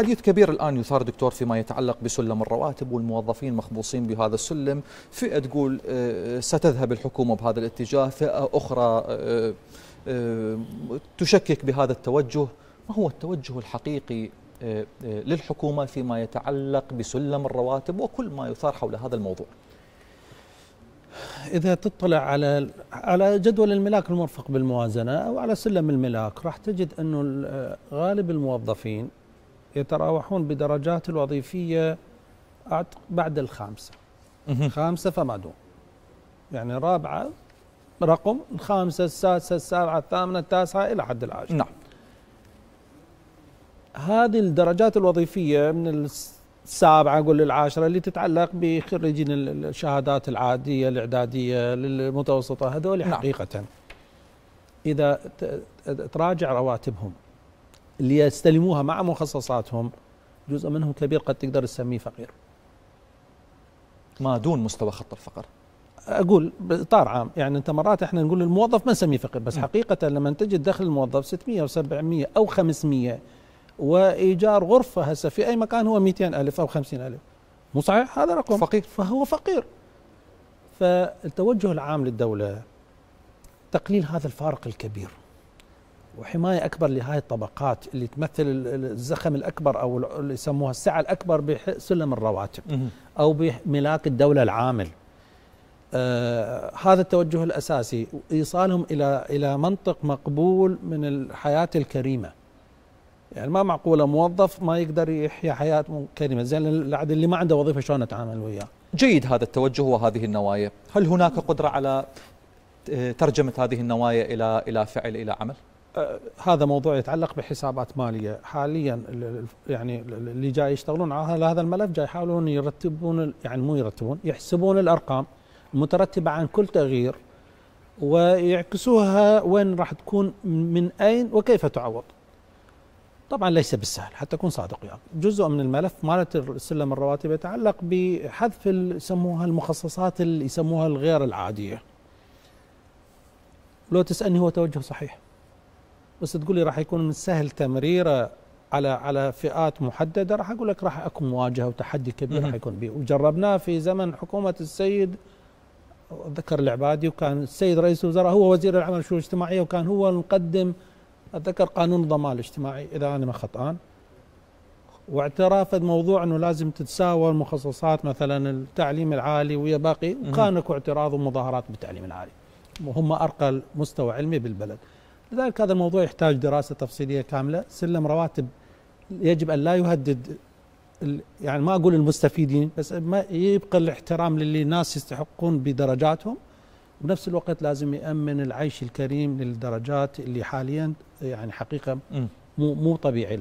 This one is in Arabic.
حديث كبير الآن يثار دكتور فيما يتعلق بسلم الرواتب والموظفين مخبوصين بهذا السلم فئة تقول آه، ستذهب الحكومة بهذا الاتجاه فئة أخرى آه، آه، تشكك بهذا التوجه ما هو التوجه الحقيقي للحكومة فيما يتعلق بسلم الرواتب وكل ما يثار حول هذا الموضوع إذا تطلع على على جدول الملاك المرفق بالموازنة أو على سلم الملاك راح تجد أنه غالب الموظفين يتراوحون بدرجات الوظيفية بعد الخامسة خامسة فما دون يعني رابعة رقم الخامسة السادسة السابعة الثامنة التاسعة إلى حد العاشر نعم هذه الدرجات الوظيفية من السابعة أقول للعاشرة اللي تتعلق بخريجين الشهادات العادية الإعدادية المتوسطة هذول نعم. حقيقة إذا تراجع رواتبهم اللي يستلموها مع مخصصاتهم جزء منهم كبير قد تقدر تسميه فقير ما دون مستوى خط الفقر اقول باطار عام يعني انت مرات احنا نقول الموظف ما نسميه فقير بس م. حقيقه لما تجد دخل الموظف 600 و700 او 500 وايجار غرفه هسه في اي مكان هو 200 الف او 50 الف مو صحيح هذا رقم فقير فهو فقير فالتوجه العام للدوله تقليل هذا الفارق الكبير وحماية أكبر لهذه الطبقات اللي تمثل الزخم الأكبر أو اللي يسموها السعة الأكبر بسلم الرواتب أو بملاك الدولة العامل آه هذا التوجه الأساسي إيصالهم إلى إلى منطق مقبول من الحياة الكريمة يعني ما معقولة موظف ما يقدر يحيا حياة كريمة زين اللي ما عنده وظيفة شلون أتعامل وياه جيد هذا التوجه وهذه النوايا هل هناك قدرة على آه، ترجمة هذه النوايا إلى إلى فعل إلى عمل؟ آه، هذا موضوع يتعلق بحسابات ماليه حاليا يعني اللي جاي يشتغلون على هذا الملف جاي يحاولون يرتبون يعني مو يرتبون يحسبون الارقام المترتبه عن كل تغيير ويعكسوها وين راح تكون من اين وكيف تعوض طبعا ليس بالسهل حتى اكون صادق وياك يعني جزء من الملف مالت السلم الرواتب يتعلق بحذف يسموها المخصصات اللي يسموها الغير العاديه لو تسالني هو توجه صحيح بس تقول لي راح يكون من سهل تمريره على على فئات محدده راح اقول لك راح اكون مواجهه وتحدي كبير راح يكون به وجربناه في زمن حكومه السيد ذكر العبادي وكان السيد رئيس الوزراء هو وزير العمل والشؤون الاجتماعيه وكان هو المقدم اتذكر قانون الضمان الاجتماعي اذا انا ما خطان واعتراف بموضوع انه لازم تتساوى المخصصات مثلا التعليم العالي ويا باقي وكان اكو اعتراض ومظاهرات بالتعليم العالي وهم ارقى مستوى علمي بالبلد لذلك هذا الموضوع يحتاج دراسه تفصيليه كامله، سلم رواتب يجب ان لا يهدد يعني ما اقول المستفيدين بس ما يبقى الاحترام للي الناس يستحقون بدرجاتهم وبنفس الوقت لازم يامن العيش الكريم للدرجات اللي حاليا يعني حقيقه مو مو طبيعي